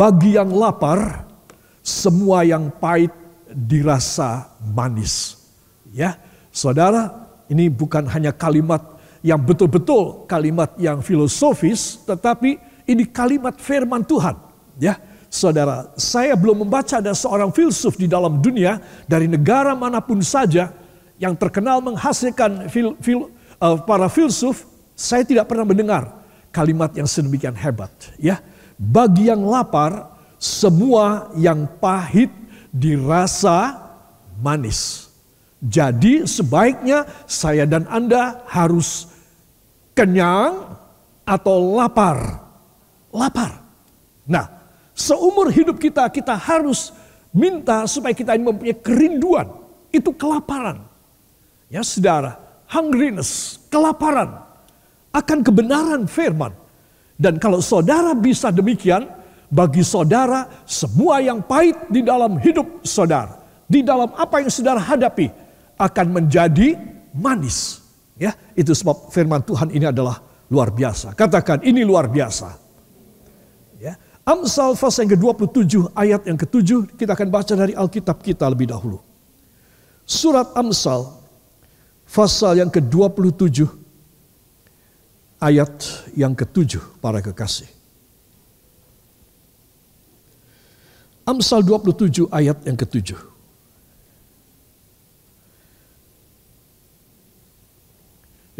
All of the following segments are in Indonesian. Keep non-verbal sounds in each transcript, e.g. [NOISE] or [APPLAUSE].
Bagi yang lapar, semua yang pahit dirasa manis. Ya, saudara, ini bukan hanya kalimat yang betul-betul kalimat yang filosofis, tetapi ini kalimat firman Tuhan. Ya, saudara, saya belum membaca ada seorang filsuf di dalam dunia dari negara manapun saja yang terkenal menghasilkan fil, fil, uh, para filsuf. Saya tidak pernah mendengar kalimat yang sedemikian hebat. Ya, bagi yang lapar, semua yang pahit dirasa manis. Jadi sebaiknya saya dan Anda harus kenyang atau lapar. Lapar. Nah, seumur hidup kita kita harus minta supaya kita ini mempunyai kerinduan. Itu kelaparan. Ya saudara, hungriness, kelaparan akan kebenaran firman. Dan kalau saudara bisa demikian, bagi saudara semua yang pahit di dalam hidup saudara, di dalam apa yang saudara hadapi akan menjadi manis. Ya, itu sebab firman Tuhan ini adalah luar biasa. Katakan ini luar biasa. Ya. Amsal pasal yang ke-27 ayat yang ke-7 kita akan baca dari Alkitab kita lebih dahulu. Surat Amsal pasal yang ke-27 ayat yang ketujuh para kekasih. Amsal 27 ayat yang ketujuh.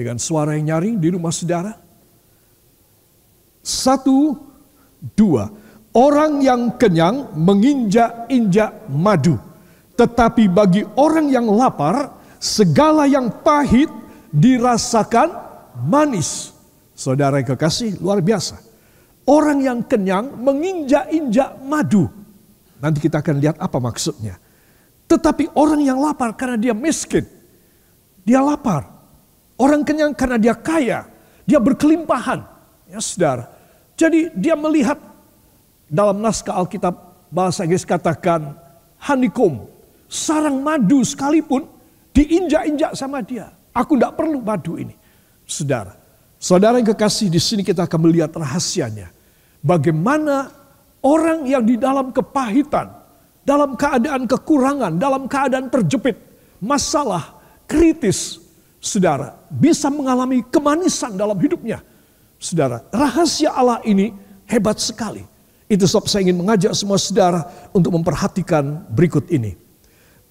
Dengan suara yang nyaring di rumah saudara. Satu, dua. Orang yang kenyang menginjak-injak madu. Tetapi bagi orang yang lapar, segala yang pahit dirasakan manis. Saudara yang kekasih, luar biasa. Orang yang kenyang menginjak-injak madu. Nanti kita akan lihat apa maksudnya. Tetapi orang yang lapar karena dia miskin, dia lapar. Orang kenyang karena dia kaya, dia berkelimpahan. Ya saudara. Jadi dia melihat dalam naskah Alkitab bahasa Inggris katakan honeycomb. Sarang madu sekalipun diinjak-injak sama dia. Aku tidak perlu madu ini. Saudara. Saudara yang kekasih di sini kita akan melihat rahasianya. Bagaimana orang yang di dalam kepahitan, dalam keadaan kekurangan, dalam keadaan terjepit, masalah kritis, saudara, bisa mengalami kemanisan dalam hidupnya. Saudara, rahasia Allah ini hebat sekali. Itu sebab saya ingin mengajak semua saudara untuk memperhatikan berikut ini.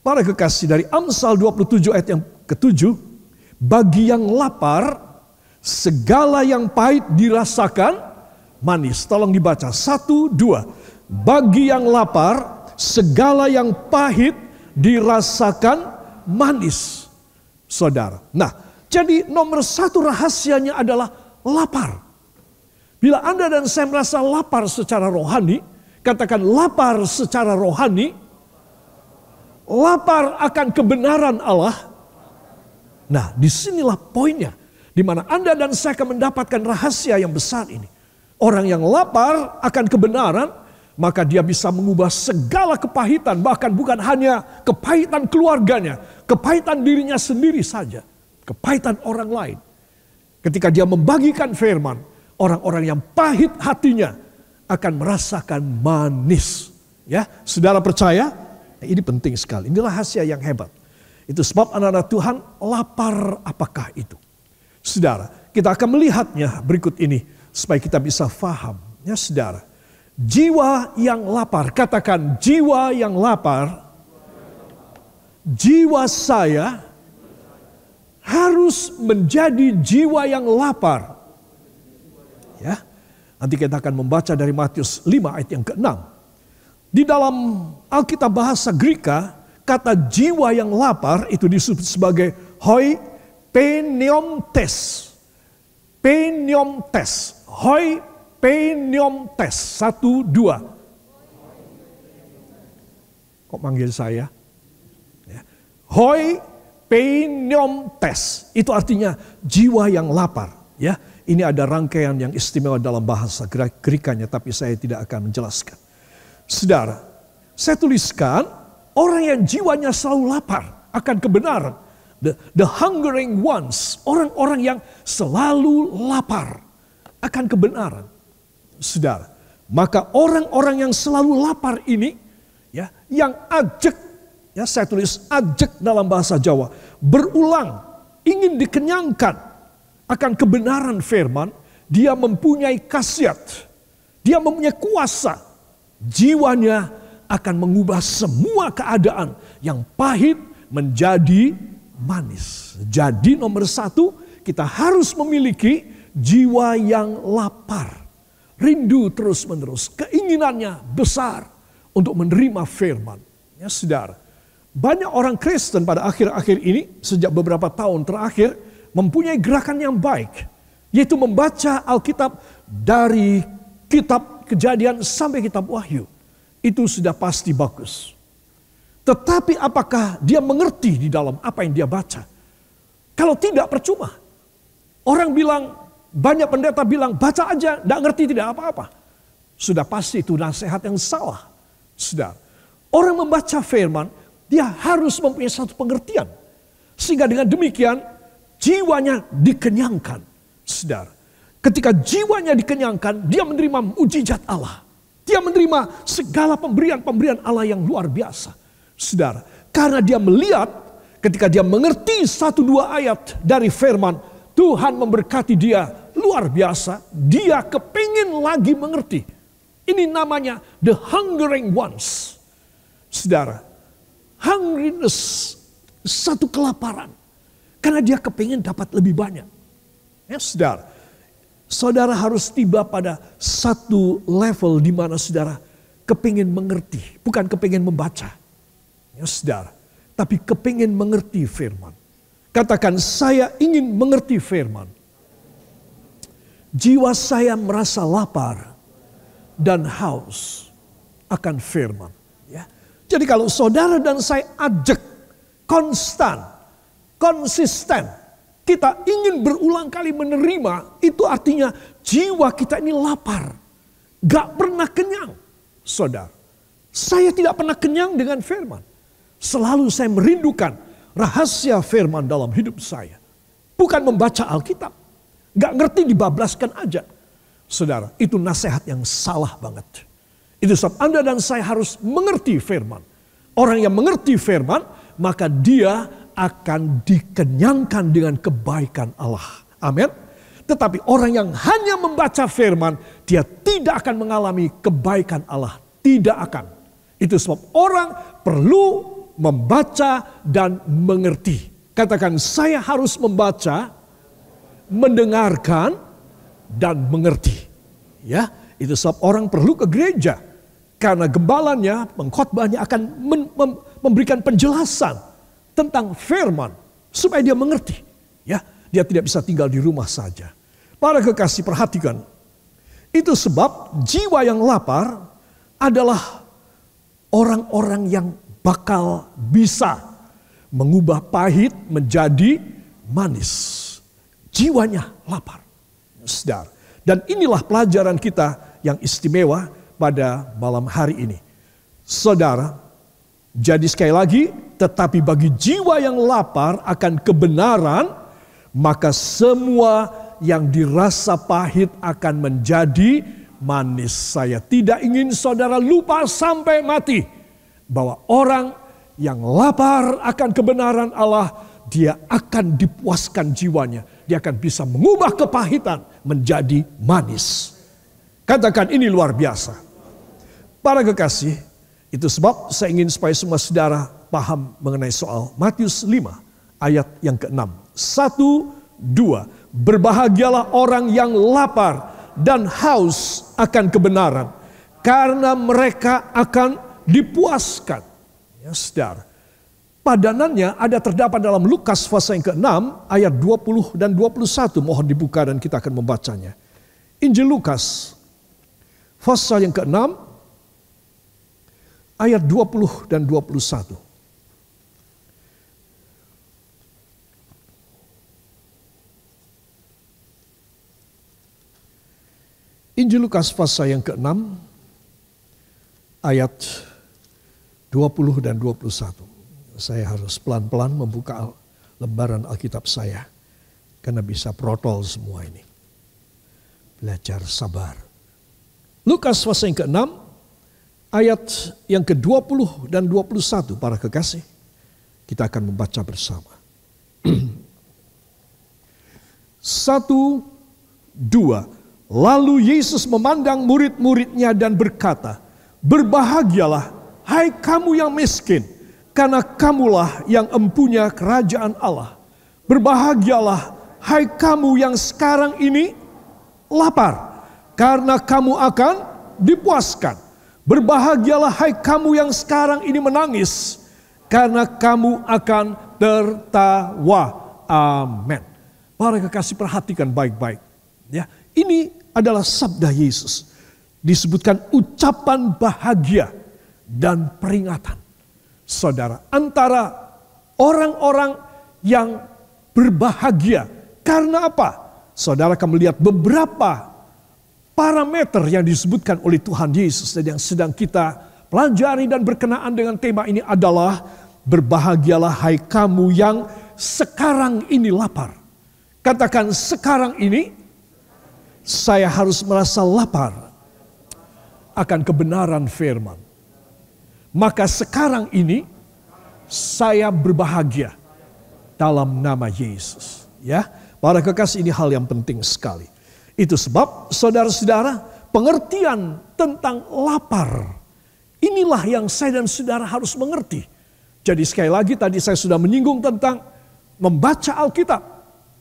Para kekasih dari Amsal 27 ayat yang ketujuh, bagi yang lapar Segala yang pahit dirasakan manis. Tolong dibaca. Satu, dua. Bagi yang lapar, segala yang pahit dirasakan manis. Saudara. Nah, jadi nomor satu rahasianya adalah lapar. Bila Anda dan saya merasa lapar secara rohani, katakan lapar secara rohani, lapar akan kebenaran Allah. Nah, disinilah poinnya. Di mana Anda dan saya akan mendapatkan rahasia yang besar ini. Orang yang lapar akan kebenaran, maka dia bisa mengubah segala kepahitan, bahkan bukan hanya kepahitan keluarganya, kepahitan dirinya sendiri saja, kepahitan orang lain. Ketika dia membagikan firman, orang-orang yang pahit hatinya akan merasakan manis. Ya, saudara percaya? Ya, ini penting sekali. Inilah rahasia yang hebat. Itu sebab anak-anak Tuhan lapar apakah itu? Saudara, kita akan melihatnya berikut ini supaya kita bisa faham. Ya saudara, jiwa yang lapar, katakan jiwa yang lapar, jiwa saya harus menjadi jiwa yang lapar. Ya. Nanti kita akan membaca dari Matius 5 ayat yang ke-6. Di dalam Alkitab bahasa Greka, kata jiwa yang lapar itu disebut sebagai hoi Pneumtes. Pneumtes. Hoi pneumtes. Satu, dua. Kok manggil saya? Ya. Hoi pneumtes. Itu artinya jiwa yang lapar. Ya, ini ada rangkaian yang istimewa dalam bahasa greek tapi saya tidak akan menjelaskan. Saudara, saya tuliskan orang yang jiwanya selalu lapar akan kebenaran the, the hungering ones, orang-orang yang selalu lapar akan kebenaran. Saudara, maka orang-orang yang selalu lapar ini ya, yang ajek ya saya tulis ajek dalam bahasa Jawa, berulang ingin dikenyangkan akan kebenaran firman, dia mempunyai khasiat, dia mempunyai kuasa, jiwanya akan mengubah semua keadaan yang pahit menjadi manis. Jadi nomor satu kita harus memiliki jiwa yang lapar. Rindu terus menerus. Keinginannya besar untuk menerima firman. Ya saudara. Banyak orang Kristen pada akhir-akhir ini sejak beberapa tahun terakhir mempunyai gerakan yang baik. Yaitu membaca Alkitab dari kitab kejadian sampai kitab wahyu. Itu sudah pasti bagus. Tetapi apakah dia mengerti di dalam apa yang dia baca? Kalau tidak percuma. Orang bilang, banyak pendeta bilang baca aja, tidak ngerti tidak apa-apa. Sudah pasti itu nasihat yang salah. Sudah. Orang membaca firman, dia harus mempunyai satu pengertian. Sehingga dengan demikian, jiwanya dikenyangkan. Sedar, ketika jiwanya dikenyangkan, dia menerima mujizat Allah. Dia menerima segala pemberian-pemberian Allah yang luar biasa. Saudara, karena dia melihat ketika dia mengerti satu dua ayat dari firman, Tuhan memberkati dia luar biasa. Dia kepingin lagi mengerti. Ini namanya the hungering ones. Saudara, hungriness, satu kelaparan. Karena dia kepingin dapat lebih banyak. Ya saudara, saudara harus tiba pada satu level di mana saudara kepingin mengerti, bukan kepingin membaca. Ya saudara, tapi kepingin mengerti firman. Katakan saya ingin mengerti firman. Jiwa saya merasa lapar dan haus akan firman. Ya. Jadi kalau saudara dan saya ajak, konstan, konsisten, kita ingin berulang kali menerima, itu artinya jiwa kita ini lapar. Gak pernah kenyang, saudara. Saya tidak pernah kenyang dengan firman. Selalu saya merindukan rahasia firman dalam hidup saya. Bukan membaca Alkitab. Gak ngerti dibablaskan aja. Saudara, itu nasihat yang salah banget. Itu sebab Anda dan saya harus mengerti firman. Orang yang mengerti firman, maka dia akan dikenyangkan dengan kebaikan Allah. Amin. Tetapi orang yang hanya membaca firman, dia tidak akan mengalami kebaikan Allah. Tidak akan. Itu sebab orang perlu membaca dan mengerti. Katakan saya harus membaca, mendengarkan dan mengerti. Ya, itu sebab orang perlu ke gereja karena gembalanya, pengkhotbahnya akan mem mem, memberikan penjelasan tentang firman supaya dia mengerti. Ya, dia tidak bisa tinggal di rumah saja. Para kekasih perhatikan. Itu sebab jiwa yang lapar adalah orang-orang yang bakal bisa mengubah pahit menjadi manis. Jiwanya lapar. Sedar. Dan inilah pelajaran kita yang istimewa pada malam hari ini. Saudara, jadi sekali lagi, tetapi bagi jiwa yang lapar akan kebenaran, maka semua yang dirasa pahit akan menjadi manis. Saya tidak ingin saudara lupa sampai mati bahwa orang yang lapar akan kebenaran Allah, dia akan dipuaskan jiwanya. Dia akan bisa mengubah kepahitan menjadi manis. Katakan ini luar biasa. Para kekasih, itu sebab saya ingin supaya semua saudara paham mengenai soal Matius 5 ayat yang ke-6. Satu, dua. Berbahagialah orang yang lapar dan haus akan kebenaran. Karena mereka akan dipuaskan. Ya, sedar. Padanannya ada terdapat dalam Lukas pasal yang ke-6 ayat 20 dan 21. Mohon dibuka dan kita akan membacanya. Injil Lukas pasal yang ke-6 ayat 20 dan 21. Injil Lukas pasal yang ke-6 ayat 20 dan 21. Saya harus pelan-pelan membuka lembaran Alkitab saya. Karena bisa protol semua ini. Belajar sabar. Lukas pasal yang ke-6 ayat yang ke-20 dan 21 para kekasih. Kita akan membaca bersama. [CLEARS THROAT] Satu, dua. Lalu Yesus memandang murid-muridnya dan berkata, Berbahagialah Hai kamu yang miskin, karena kamulah yang empunya kerajaan Allah. Berbahagialah, hai kamu yang sekarang ini lapar, karena kamu akan dipuaskan. Berbahagialah, hai kamu yang sekarang ini menangis, karena kamu akan tertawa. Amin. Para kekasih perhatikan baik-baik. Ya, ini adalah sabda Yesus. Disebutkan ucapan bahagia dan peringatan. Saudara, antara orang-orang yang berbahagia. Karena apa? Saudara akan melihat beberapa parameter yang disebutkan oleh Tuhan Yesus dan yang sedang kita pelajari dan berkenaan dengan tema ini adalah berbahagialah hai kamu yang sekarang ini lapar. Katakan sekarang ini saya harus merasa lapar akan kebenaran firman maka sekarang ini saya berbahagia dalam nama Yesus. Ya, para kekasih ini hal yang penting sekali. Itu sebab saudara-saudara pengertian tentang lapar. Inilah yang saya dan saudara harus mengerti. Jadi sekali lagi tadi saya sudah menyinggung tentang membaca Alkitab.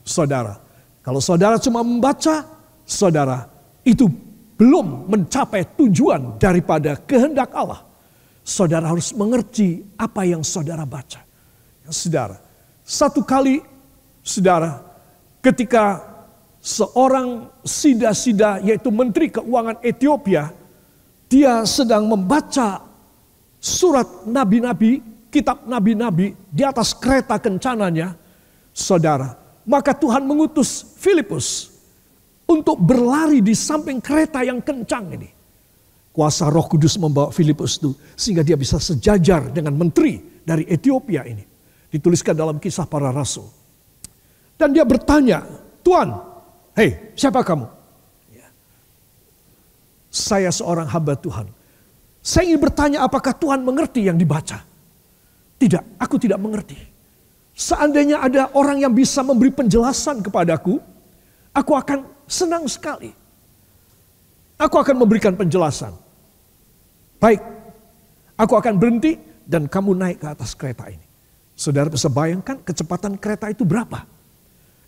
Saudara, kalau saudara cuma membaca, saudara itu belum mencapai tujuan daripada kehendak Allah. Saudara harus mengerti apa yang saudara baca. Ya, saudara, satu kali saudara ketika seorang sida-sida yaitu menteri keuangan Ethiopia dia sedang membaca surat nabi-nabi, kitab nabi-nabi di atas kereta kencananya, saudara. Maka Tuhan mengutus Filipus untuk berlari di samping kereta yang kencang ini. Kuasa roh kudus membawa Filipus itu sehingga dia bisa sejajar dengan menteri dari Ethiopia ini. Dituliskan dalam kisah para rasul. Dan dia bertanya, Tuhan, hei siapa kamu? Ya. Saya seorang hamba Tuhan. Saya ingin bertanya apakah Tuhan mengerti yang dibaca? Tidak, aku tidak mengerti. Seandainya ada orang yang bisa memberi penjelasan kepadaku, aku akan senang sekali. Aku akan memberikan penjelasan. Baik, aku akan berhenti dan kamu naik ke atas kereta ini. Saudara bisa bayangkan kecepatan kereta itu berapa?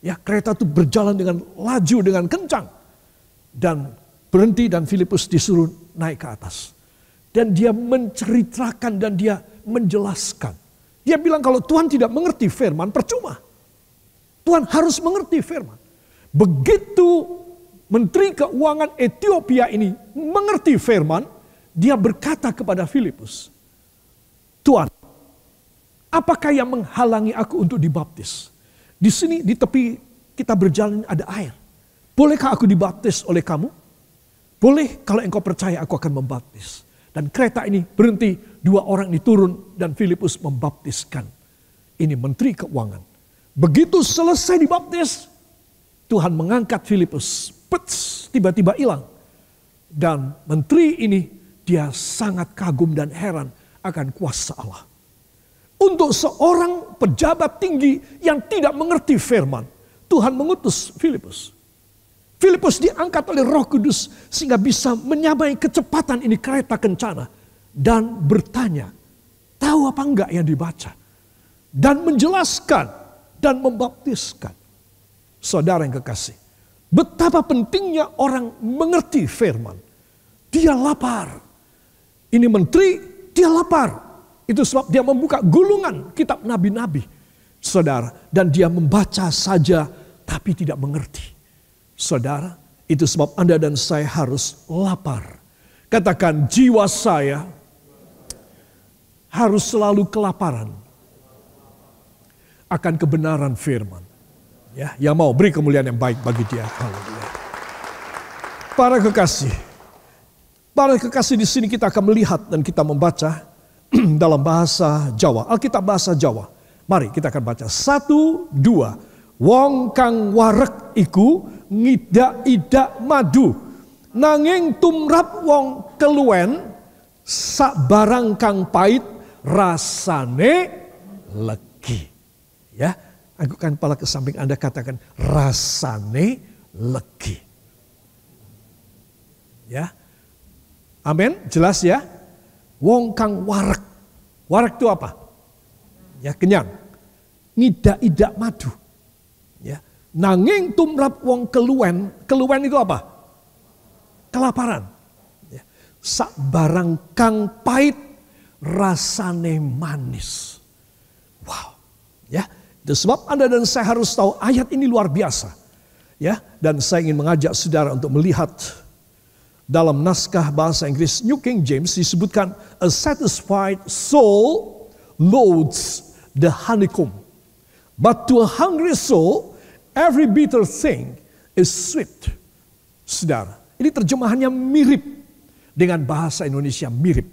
Ya kereta itu berjalan dengan laju, dengan kencang. Dan berhenti dan Filipus disuruh naik ke atas. Dan dia menceritakan dan dia menjelaskan. Dia bilang kalau Tuhan tidak mengerti firman percuma. Tuhan harus mengerti firman. Begitu Menteri Keuangan Ethiopia ini mengerti firman, dia berkata kepada Filipus, Tuhan, apakah yang menghalangi aku untuk dibaptis? Di sini di tepi kita berjalan ada air. Bolehkah aku dibaptis oleh kamu? Boleh kalau engkau percaya aku akan membaptis. Dan kereta ini berhenti, dua orang diturun dan Filipus membaptiskan. Ini menteri keuangan. Begitu selesai dibaptis, Tuhan mengangkat Filipus. Pets, tiba-tiba hilang. Dan menteri ini dia sangat kagum dan heran akan kuasa Allah. Untuk seorang pejabat tinggi yang tidak mengerti firman, Tuhan mengutus Filipus. Filipus diangkat oleh Roh Kudus sehingga bisa menyamai kecepatan ini kereta kencana dan bertanya, tahu apa enggak yang dibaca? Dan menjelaskan dan membaptiskan. Saudara yang kekasih, betapa pentingnya orang mengerti firman. Dia lapar. Ini menteri, dia lapar. Itu sebab dia membuka gulungan kitab nabi-nabi. Saudara, dan dia membaca saja tapi tidak mengerti. Saudara, itu sebab Anda dan saya harus lapar. Katakan jiwa saya harus selalu kelaparan akan kebenaran firman ya, yang mau beri kemuliaan yang baik bagi dia. Haleluya. Para kekasih, para kekasih di sini kita akan melihat dan kita membaca [CLEARS THROAT] dalam bahasa Jawa, Alkitab bahasa Jawa. Mari kita akan baca. Satu, dua. Wong kang warek iku ngidak idak madu. Nanging tumrap wong keluen sak barang kang pait rasane legi. Ya, Agukkan kepala ke samping Anda katakan rasane legi. Ya. Amin, jelas ya. Wong kang warak. Warak itu apa? Ya kenyang. Ngida-idak madu. Ya. Nanging tumrap wong keluwen. Keluwen itu apa? Kelaparan. Ya. Sak barang kang pahit rasane manis. Wow. Ya. Sebab Anda dan saya harus tahu ayat ini luar biasa. Ya, dan saya ingin mengajak saudara untuk melihat dalam naskah bahasa Inggris New King James disebutkan a satisfied soul loads the honeycomb. But to a hungry soul, every bitter thing is sweet. Saudara, ini terjemahannya mirip dengan bahasa Indonesia mirip.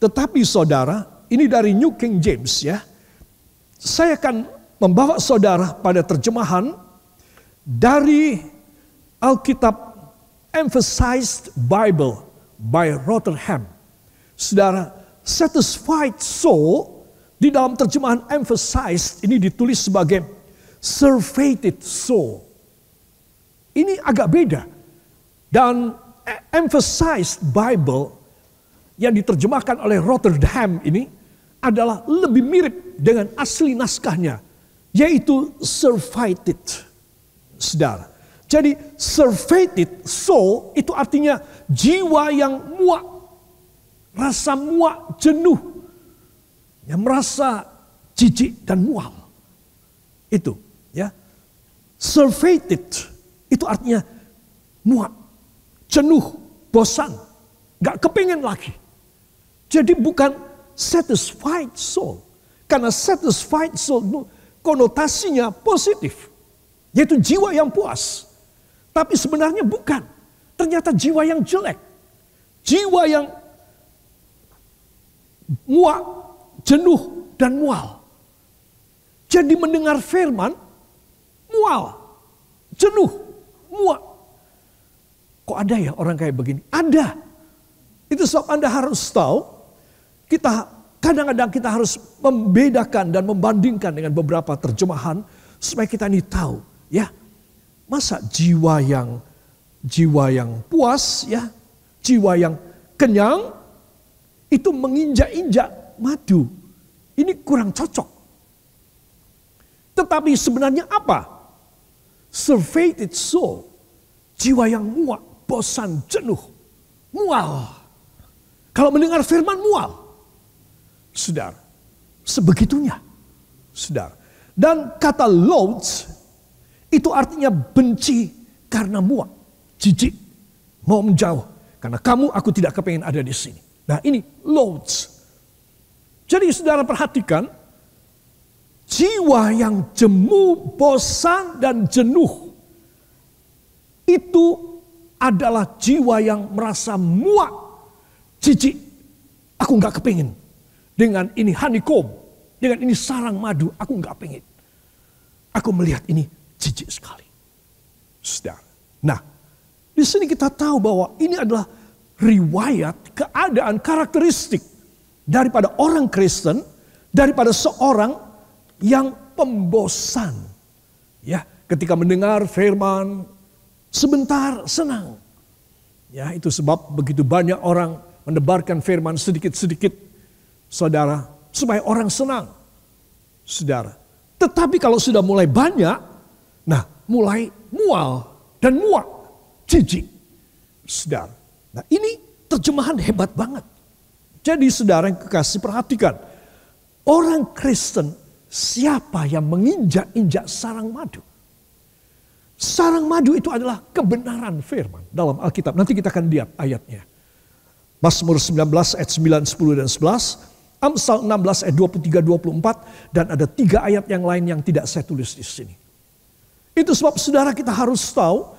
Tetapi saudara, ini dari New King James ya. Saya akan membawa saudara pada terjemahan dari Alkitab Emphasized Bible by Rotherham. Saudara, satisfied soul di dalam terjemahan emphasized ini ditulis sebagai surfeited soul. Ini agak beda. Dan emphasized Bible yang diterjemahkan oleh Rotterdam ini adalah lebih mirip dengan asli naskahnya yaitu surfeited. Saudara. Jadi surfeited soul itu artinya jiwa yang muak, rasa muak, jenuh, yang merasa jijik dan mual. Itu ya. Surfeited itu artinya muak, jenuh, bosan, nggak kepingin lagi. Jadi bukan satisfied soul. Karena satisfied soul konotasinya positif, yaitu jiwa yang puas. Tapi sebenarnya bukan. Ternyata jiwa yang jelek, jiwa yang muak, jenuh, dan mual. Jadi mendengar firman, mual, jenuh, muak. Kok ada ya orang kayak begini? Ada. Itu sebab Anda harus tahu, kita Kadang-kadang kita harus membedakan dan membandingkan dengan beberapa terjemahan supaya kita ini tahu, ya. Masa jiwa yang jiwa yang puas ya, jiwa yang kenyang itu menginjak-injak madu. Ini kurang cocok. Tetapi sebenarnya apa? surveyed soul. Jiwa yang muak, bosan, jenuh, mual. Kalau mendengar firman mual. Saudara, sebegitunya. Saudara. Dan kata loads itu artinya benci karena muak, jijik, mau menjauh. Karena kamu aku tidak kepengen ada di sini. Nah ini loads. Jadi saudara perhatikan, jiwa yang jemu, bosan dan jenuh itu adalah jiwa yang merasa muak, jijik. Aku nggak kepingin dengan ini honeycomb. Dengan ini sarang madu. Aku nggak pengen. Aku melihat ini jijik sekali. Sudah. Nah, di sini kita tahu bahwa ini adalah riwayat keadaan karakteristik daripada orang Kristen, daripada seorang yang pembosan. Ya, ketika mendengar firman sebentar senang. Ya, itu sebab begitu banyak orang mendebarkan firman sedikit-sedikit saudara, supaya orang senang, saudara. Tetapi kalau sudah mulai banyak, nah mulai mual dan muak, jijik, saudara. Nah ini terjemahan hebat banget. Jadi saudara yang kekasih perhatikan, orang Kristen siapa yang menginjak-injak sarang madu? Sarang madu itu adalah kebenaran firman dalam Alkitab. Nanti kita akan lihat ayatnya. Mazmur 19 ayat 9, 10 dan 11. Amsal 16 ayat 23 24 dan ada tiga ayat yang lain yang tidak saya tulis di sini. Itu sebab saudara kita harus tahu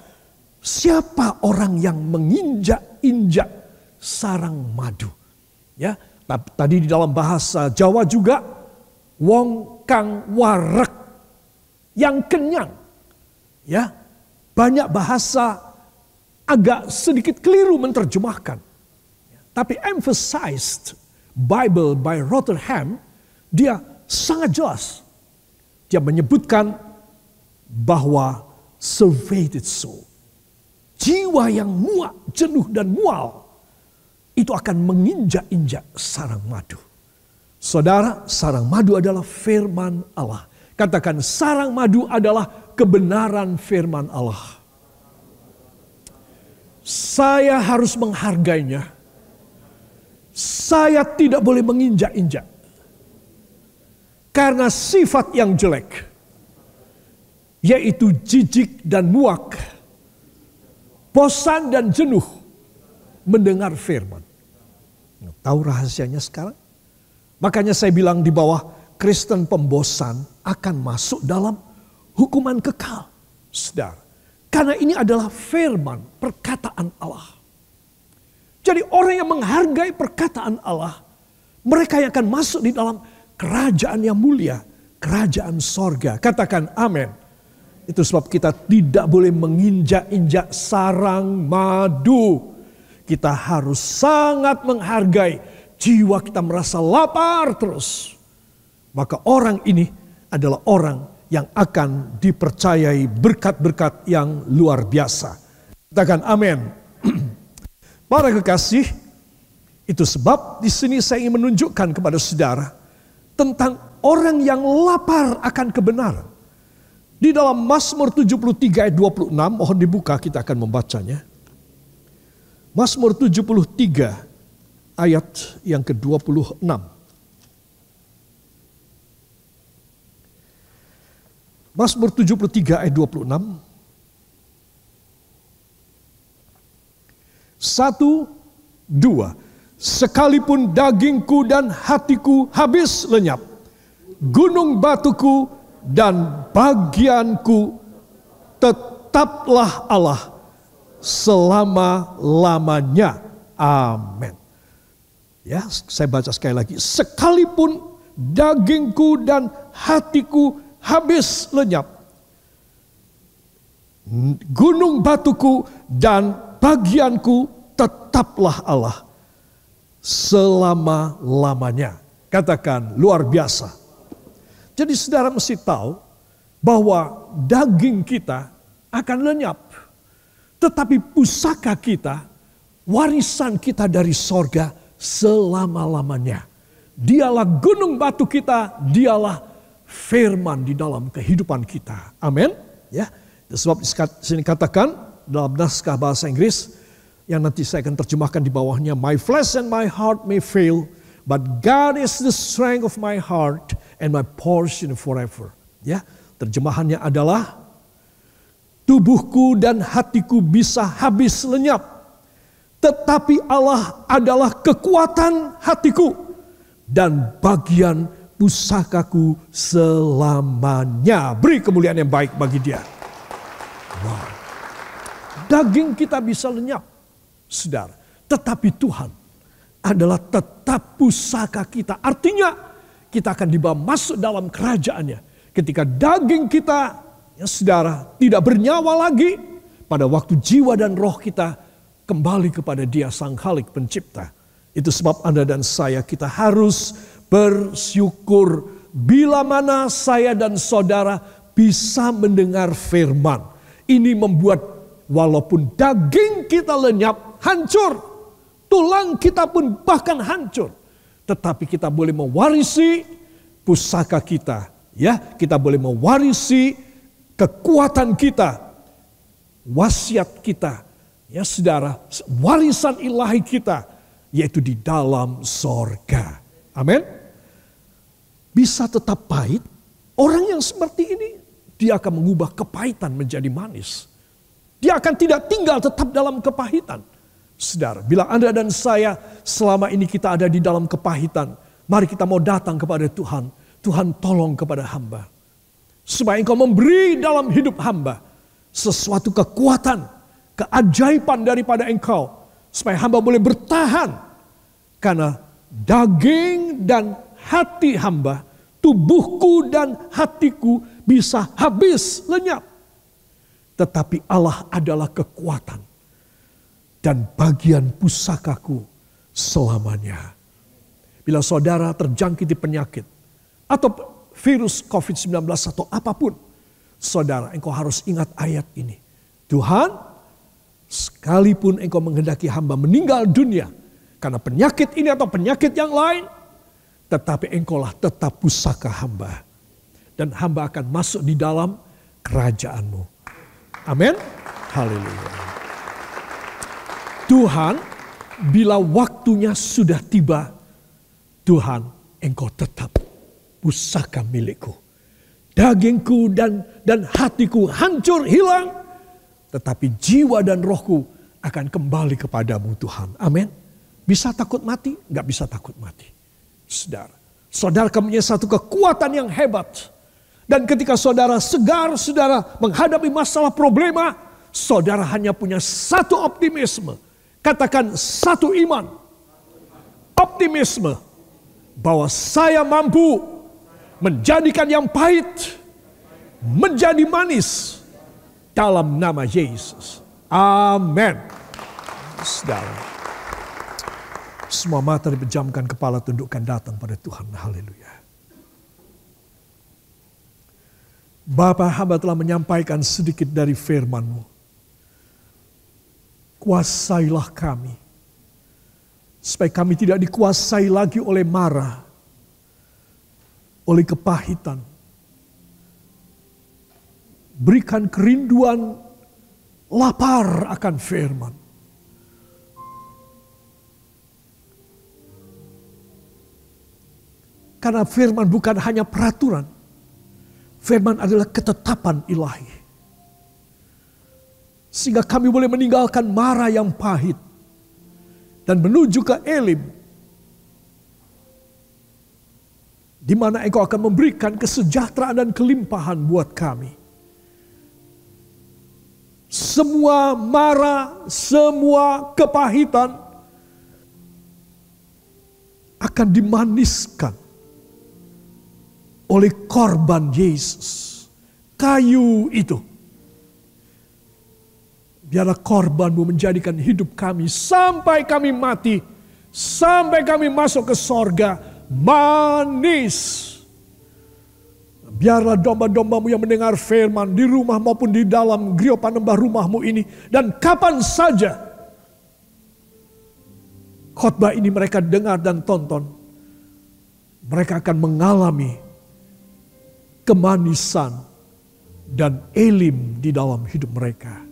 siapa orang yang menginjak-injak sarang madu. Ya, nah, tadi di dalam bahasa Jawa juga wong kang warek yang kenyang. Ya, banyak bahasa agak sedikit keliru menerjemahkan. Tapi emphasized Bible by Rotherham, dia sangat jelas. Dia menyebutkan bahwa surveyed soul, jiwa yang muak, jenuh dan mual, itu akan menginjak-injak sarang madu. Saudara, sarang madu adalah firman Allah. Katakan sarang madu adalah kebenaran firman Allah. Saya harus menghargainya saya tidak boleh menginjak-injak. Karena sifat yang jelek, yaitu jijik dan muak, bosan dan jenuh mendengar firman. Tahu rahasianya sekarang? Makanya saya bilang di bawah, Kristen pembosan akan masuk dalam hukuman kekal. Sedar, karena ini adalah firman, perkataan Allah. Jadi orang yang menghargai perkataan Allah, mereka yang akan masuk di dalam kerajaan yang mulia, kerajaan sorga. Katakan amin. Itu sebab kita tidak boleh menginjak-injak sarang madu. Kita harus sangat menghargai jiwa kita merasa lapar terus. Maka orang ini adalah orang yang akan dipercayai berkat-berkat yang luar biasa. Katakan amin. [CLEARS THROAT] Para kekasih, itu sebab di sini saya ingin menunjukkan kepada saudara tentang orang yang lapar akan kebenaran. Di dalam Mazmur 73 ayat 26, mohon dibuka kita akan membacanya. Mazmur 73 ayat yang ke-26. Mazmur 73 ayat 26. Satu, dua. Sekalipun dagingku dan hatiku habis lenyap, gunung batuku dan bagianku tetaplah Allah selama-lamanya. Amin. Ya, saya baca sekali lagi. Sekalipun dagingku dan hatiku habis lenyap, gunung batuku dan bagianku tetaplah Allah selama-lamanya. Katakan luar biasa. Jadi saudara mesti tahu bahwa daging kita akan lenyap. Tetapi pusaka kita, warisan kita dari sorga selama-lamanya. Dialah gunung batu kita, dialah firman di dalam kehidupan kita. Amin. Ya. Sebab disini katakan dalam naskah bahasa Inggris, yang nanti saya akan terjemahkan di bawahnya. My flesh and my heart may fail, but God is the strength of my heart and my portion forever. Ya, terjemahannya adalah tubuhku dan hatiku bisa habis lenyap, tetapi Allah adalah kekuatan hatiku dan bagian pusakaku selamanya. Beri kemuliaan yang baik bagi dia. Wow. Daging kita bisa lenyap saudara. Tetapi Tuhan adalah tetap pusaka kita. Artinya kita akan dibawa masuk dalam kerajaannya. Ketika daging kita, ya saudara, tidak bernyawa lagi. Pada waktu jiwa dan roh kita kembali kepada dia sang Halik pencipta. Itu sebab Anda dan saya kita harus bersyukur bila mana saya dan saudara bisa mendengar firman. Ini membuat walaupun daging kita lenyap, hancur. Tulang kita pun bahkan hancur. Tetapi kita boleh mewarisi pusaka kita. Ya, kita boleh mewarisi kekuatan kita, wasiat kita. Ya saudara, warisan ilahi kita yaitu di dalam sorga. Amin. Bisa tetap pahit, orang yang seperti ini dia akan mengubah kepahitan menjadi manis. Dia akan tidak tinggal tetap dalam kepahitan. Saudara, bila Anda dan saya selama ini kita ada di dalam kepahitan, mari kita mau datang kepada Tuhan. Tuhan tolong kepada hamba. Supaya engkau memberi dalam hidup hamba sesuatu kekuatan, keajaiban daripada engkau. Supaya hamba boleh bertahan. Karena daging dan hati hamba, tubuhku dan hatiku bisa habis lenyap. Tetapi Allah adalah kekuatan dan bagian pusakaku selamanya. Bila saudara terjangkit di penyakit atau virus COVID-19 atau apapun, saudara engkau harus ingat ayat ini. Tuhan, sekalipun engkau menghendaki hamba meninggal dunia karena penyakit ini atau penyakit yang lain, tetapi engkaulah tetap pusaka hamba. Dan hamba akan masuk di dalam kerajaanmu. Amin. Haleluya. Tuhan, bila waktunya sudah tiba, Tuhan, engkau tetap pusaka milikku. Dagingku dan dan hatiku hancur hilang, tetapi jiwa dan rohku akan kembali kepadamu Tuhan. Amin. Bisa takut mati? Gak bisa takut mati. Saudara. Saudara punya satu kekuatan yang hebat. Dan ketika saudara segar, saudara menghadapi masalah problema, saudara hanya punya satu optimisme Katakan satu iman. Optimisme. Bahwa saya mampu menjadikan yang pahit menjadi manis dalam nama Yesus. Amin. Saudara. Semua mata dipejamkan, kepala tundukkan datang pada Tuhan. Haleluya. Bapak hamba telah menyampaikan sedikit dari firmanmu kuasailah kami. Supaya kami tidak dikuasai lagi oleh marah, oleh kepahitan. Berikan kerinduan lapar akan firman. Karena firman bukan hanya peraturan. Firman adalah ketetapan ilahi sehingga kami boleh meninggalkan marah yang pahit dan menuju ke Elim di mana engkau akan memberikan kesejahteraan dan kelimpahan buat kami. Semua marah, semua kepahitan akan dimaniskan oleh korban Yesus. Kayu itu Biarlah korbanmu menjadikan hidup kami sampai kami mati. Sampai kami masuk ke sorga. Manis. Biarlah domba-dombamu yang mendengar firman di rumah maupun di dalam griyo panembah rumahmu ini. Dan kapan saja khotbah ini mereka dengar dan tonton. Mereka akan mengalami kemanisan dan elim di dalam hidup mereka.